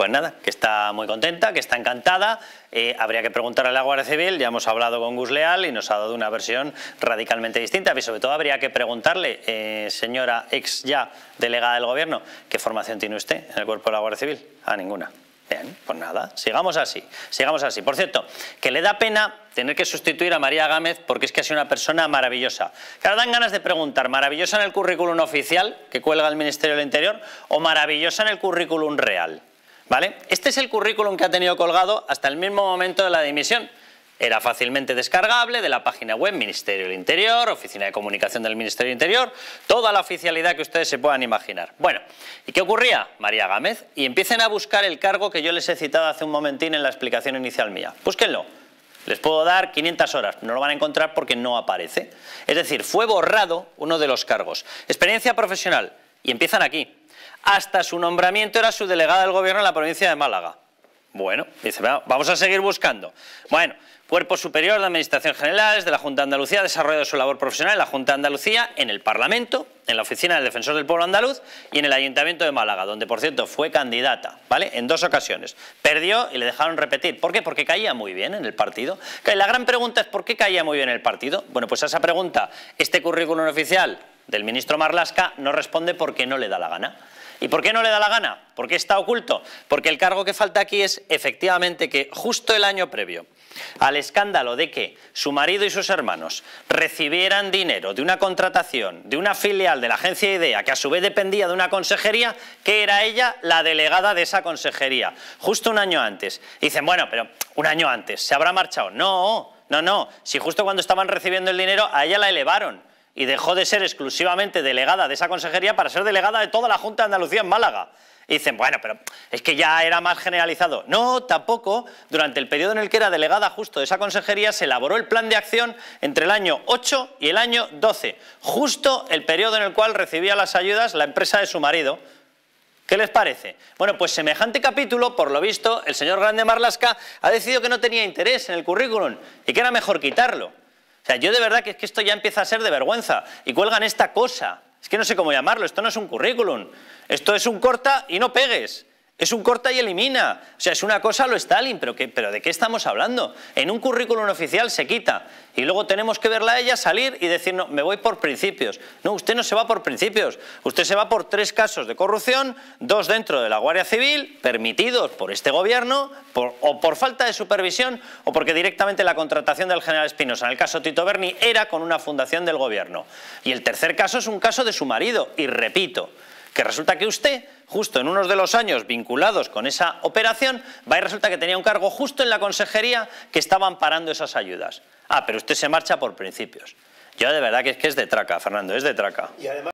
Pues nada, que está muy contenta, que está encantada. Eh, habría que preguntarle a la Guardia Civil, ya hemos hablado con Gus Leal y nos ha dado una versión radicalmente distinta. Y sobre todo habría que preguntarle, eh, señora ex ya delegada del Gobierno, ¿qué formación tiene usted en el cuerpo de la Guardia Civil? Ah, ninguna. Bien, pues nada, sigamos así, sigamos así. Por cierto, que le da pena tener que sustituir a María Gámez porque es que ha sido una persona maravillosa. Ahora dan ganas de preguntar, ¿maravillosa en el currículum oficial que cuelga el Ministerio del Interior o maravillosa en el currículum real? ¿Vale? Este es el currículum que ha tenido colgado hasta el mismo momento de la dimisión. Era fácilmente descargable de la página web Ministerio del Interior, Oficina de Comunicación del Ministerio del Interior, toda la oficialidad que ustedes se puedan imaginar. Bueno, ¿y qué ocurría? María Gámez, y empiecen a buscar el cargo que yo les he citado hace un momentín en la explicación inicial mía. Búsquenlo. Les puedo dar 500 horas, no lo van a encontrar porque no aparece. Es decir, fue borrado uno de los cargos. Experiencia profesional, y empiezan aquí. Hasta su nombramiento era su delegada del gobierno en la provincia de Málaga. Bueno, dice, vamos a seguir buscando. Bueno, Cuerpo Superior de Administración General de la Junta de Andalucía ha desarrollado su labor profesional en la Junta de Andalucía, en el Parlamento, en la Oficina del Defensor del Pueblo Andaluz y en el Ayuntamiento de Málaga, donde por cierto fue candidata, ¿vale? En dos ocasiones. Perdió y le dejaron repetir. ¿Por qué? Porque caía muy bien en el partido. La gran pregunta es ¿por qué caía muy bien en el partido? Bueno, pues a esa pregunta este currículum oficial del ministro Marlasca no responde porque no le da la gana. ¿Y por qué no le da la gana? ¿Por qué está oculto. Porque el cargo que falta aquí es efectivamente que justo el año previo al escándalo de que su marido y sus hermanos recibieran dinero de una contratación de una filial de la agencia IDEA, que a su vez dependía de una consejería, que era ella la delegada de esa consejería, justo un año antes. dicen, bueno, pero un año antes, ¿se habrá marchado? No, no, no, si justo cuando estaban recibiendo el dinero a ella la elevaron y dejó de ser exclusivamente delegada de esa consejería para ser delegada de toda la Junta de Andalucía en Málaga. Y dicen, bueno, pero es que ya era más generalizado. No, tampoco. Durante el periodo en el que era delegada justo de esa consejería se elaboró el plan de acción entre el año 8 y el año 12, justo el periodo en el cual recibía las ayudas la empresa de su marido, ¿Qué les parece? Bueno, pues semejante capítulo, por lo visto, el señor Grande Marlasca ha decidido que no tenía interés en el currículum y que era mejor quitarlo. O sea, yo de verdad que es que esto ya empieza a ser de vergüenza. Y cuelgan esta cosa. Es que no sé cómo llamarlo. Esto no es un currículum. Esto es un corta y no pegues. Es un corta y elimina. O sea, es una cosa lo Stalin, pero, qué, pero ¿de qué estamos hablando? En un currículum oficial se quita y luego tenemos que verla a ella salir y decir, no, me voy por principios. No, usted no se va por principios. Usted se va por tres casos de corrupción, dos dentro de la Guardia Civil, permitidos por este gobierno, o por falta de supervisión, o porque directamente la contratación del general Espinosa, en el caso Tito Berni, era con una fundación del gobierno. Y el tercer caso es un caso de su marido, y repito, que resulta que usted, justo en unos de los años vinculados con esa operación, va y resulta que tenía un cargo justo en la consejería que estaban parando esas ayudas. Ah, pero usted se marcha por principios. Yo de verdad que es que es de traca, Fernando, es de traca.